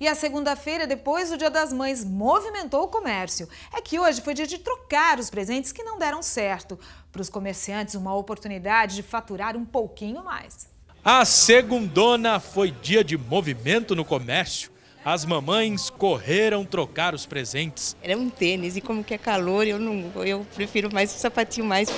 E a segunda-feira, depois do Dia das Mães, movimentou o comércio. É que hoje foi dia de trocar os presentes que não deram certo. Para os comerciantes, uma oportunidade de faturar um pouquinho mais. A segundona foi dia de movimento no comércio. As mamães correram trocar os presentes. Era um tênis e como que é calor, eu não, eu prefiro mais o um sapatinho mais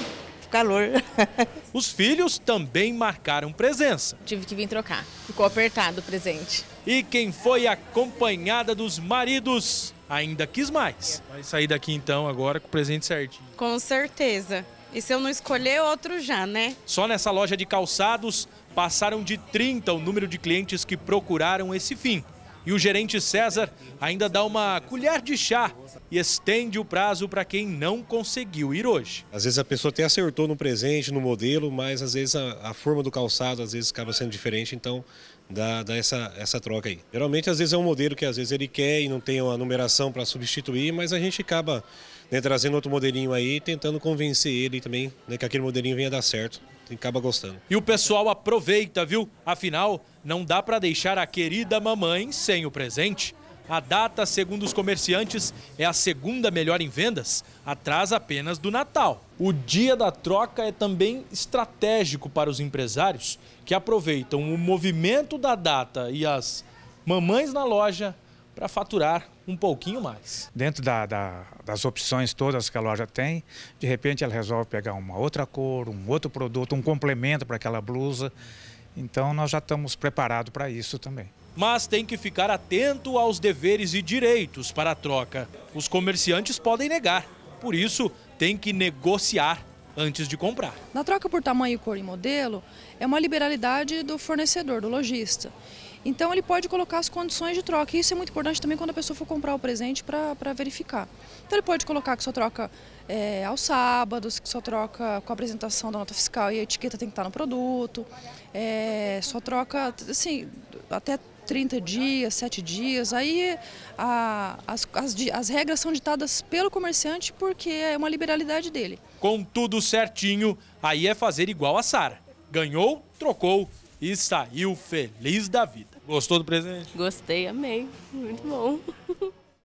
calor. Os filhos também marcaram presença. Tive que vir trocar, ficou apertado o presente. E quem foi acompanhada dos maridos ainda quis mais. Vai sair daqui então agora com o presente certinho. Com certeza. E se eu não escolher, outro já, né? Só nessa loja de calçados passaram de 30 o número de clientes que procuraram esse fim. E o gerente César ainda dá uma colher de chá e estende o prazo para quem não conseguiu ir hoje. Às vezes a pessoa até acertou no presente, no modelo, mas às vezes a, a forma do calçado às vezes acaba sendo diferente, então dá, essa, essa troca aí. Geralmente, às vezes, é um modelo que às vezes ele quer e não tem uma numeração para substituir, mas a gente acaba né, trazendo outro modelinho aí, tentando convencer ele também né, que aquele modelinho venha dar certo. E acaba gostando. E o pessoal aproveita, viu? Afinal, não dá para deixar a querida mamãe sem o presente. A data, segundo os comerciantes, é a segunda melhor em vendas, atrás apenas do Natal. O dia da troca é também estratégico para os empresários que aproveitam o movimento da data e as mamães na loja para faturar um pouquinho mais. Dentro da, da, das opções todas que a loja tem, de repente ela resolve pegar uma outra cor, um outro produto, um complemento para aquela blusa. Então nós já estamos preparados para isso também mas tem que ficar atento aos deveres e direitos para a troca. Os comerciantes podem negar, por isso tem que negociar antes de comprar. Na troca por tamanho, cor e modelo, é uma liberalidade do fornecedor, do lojista. Então ele pode colocar as condições de troca. E isso é muito importante também quando a pessoa for comprar o presente para verificar. Então ele pode colocar que só troca é, aos sábados, que só troca com a apresentação da nota fiscal e a etiqueta tem que estar no produto, é, só troca, assim, até 30 dias, 7 dias. Aí a, as, as, as regras são ditadas pelo comerciante porque é uma liberalidade dele. Com tudo certinho, aí é fazer igual a Sara. Ganhou, trocou e saiu feliz da vida. Gostou do presente? Gostei, amei. Muito bom.